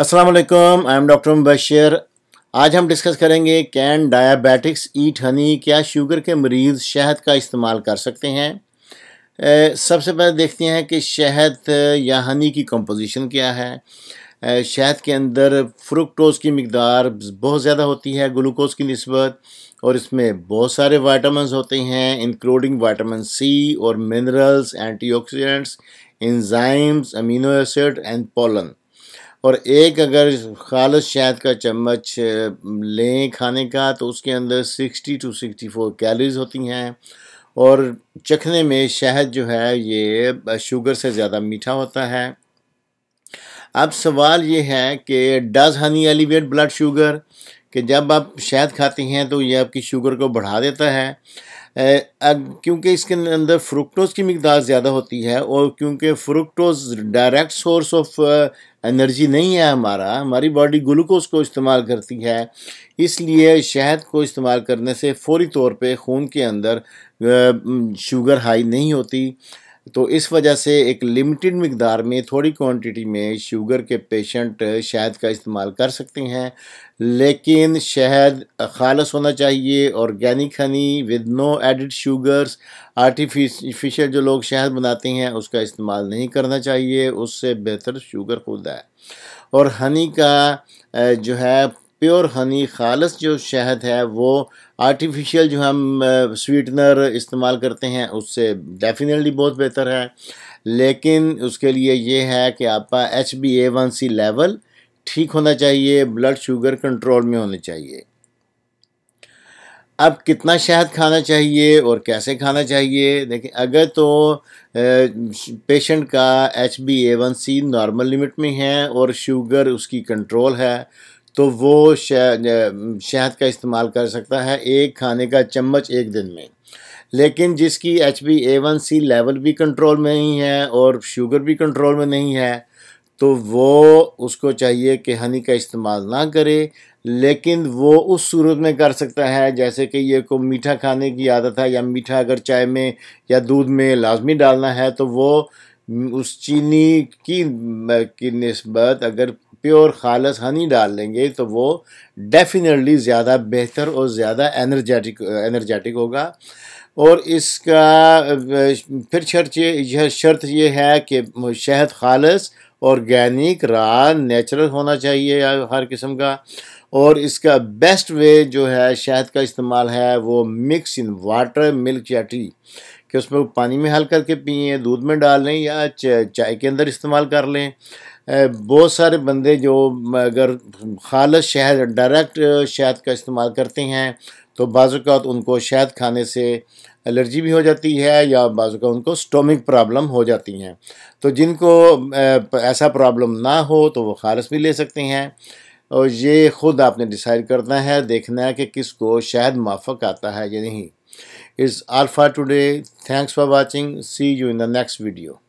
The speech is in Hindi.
अस्सलाम आई एम डॉक्टर मुबशर आज हम डिस्कस करेंगे कैन डायाबैटिक्स ईट हनी क्या शुगर के मरीज़ शहद का इस्तेमाल कर सकते हैं सबसे पहले देखते हैं कि शहद या हनी की कंपोजिशन क्या है शहद के अंदर फ्रुक्टोज की मकदार बहुत ज़्यादा होती है ग्लूकोज की नस्बत और इसमें बहुत सारे वाइटामस होते हैं इंक्लूडिंग वाइटामिन सी और minerals antioxidants enzymes amino acid and pollen और एक अगर खालस शहद का चम्मच लें खाने का तो उसके अंदर 60 टू 64 कैलोरीज होती हैं और चखने में शहद जो है ये शुगर से ज़्यादा मीठा होता है अब सवाल ये है कि does honey elevate blood sugar कि जब आप शहद खाती हैं तो ये आपकी शुगर को बढ़ा देता है क्योंकि इसके अंदर फ्रुक्टोज़ की मकदार ज़्यादा होती है और क्योंकि fructose direct source of energy नहीं है हमारा हमारी बॉडी ग्लूकोज को इस्तेमाल करती है इसलिए शहद को इस्तेमाल करने से फौरी तौर पे खून के अंदर शुगर हाई नहीं होती तो इस वजह से एक लिमिटेड मकदार में थोड़ी क्वांटिटी में शुगर के पेशेंट शहद का इस्तेमाल कर सकते हैं लेकिन शहद खालस होना चाहिए organic honey with no added sugars artificial जो लोग शहद बनाते हैं उसका इस्तेमाल नहीं करना चाहिए उससे बेहतर शुगर खुद है और हनी का जो है प्योर हनी खालस जो शहद है वो आर्टिफिशियल जो हम स्वीटनर इस्तेमाल करते हैं उससे डेफिनेटली बहुत बेहतर है लेकिन उसके लिए ये है कि आपका H B A one C level ठीक होना चाहिए ब्लड शुगर कंट्रोल में होना चाहिए अब कितना शहद खाना चाहिए और कैसे खाना चाहिए देखिए अगर तो पेशेंट का H B A one C normal limit में है और शुगर उसकी कंट्रोल है तो वो शहद का इस्तेमाल कर सकता है एक खाने का चम्मच एक दिन में लेकिन जिसकी H B A one C level भी कंट्रोल में नहीं है और शुगर भी कंट्रोल में नहीं है तो वो उसको चाहिए कि हनी का इस्तेमाल ना करे लेकिन वो उस सूरत में कर सकता है जैसे कि ये को मीठा खाने की आदत है या मीठा अगर चाय में या दूध में लाजमी डालना है तो वो उस चीनी की की नस्बत अगर प्योर खालस हनी डाल लेंगे तो वो डेफिनेटली ज़्यादा बेहतर और ज़्यादा एनर्जेटिक एनर्जेटिक होगा और इसका फिर शर्त ये शर्त ये है कि शहद खालस ऑर्गेनिक रा नेचुरल होना चाहिए हर किस्म का और इसका बेस्ट वे जो है शहद का इस्तेमाल है वो मिक्स इन वाटर मिल्क या टी कि उसमें पानी में हल करके पिए दूध में डाल लें या चाय के अंदर इस्तेमाल कर लें बहुत सारे बंदे जो अगर खालस शहद डायरेक्ट शहद का इस्तेमाल करते हैं तो बाज़ात उनको शहद खाने से एलर्जी भी हो जाती है या बाज़ात उनको स्टोमिक प्रॉब्लम हो जाती हैं तो जिनको ऐसा प्रॉब्लम ना हो तो वो खालस भी ले सकते हैं और ये ख़ुद आपने डिसाइड करना है देखना है कि किसको शहद माफक आता है या नहीं is all for today thanks for watching see you in the next video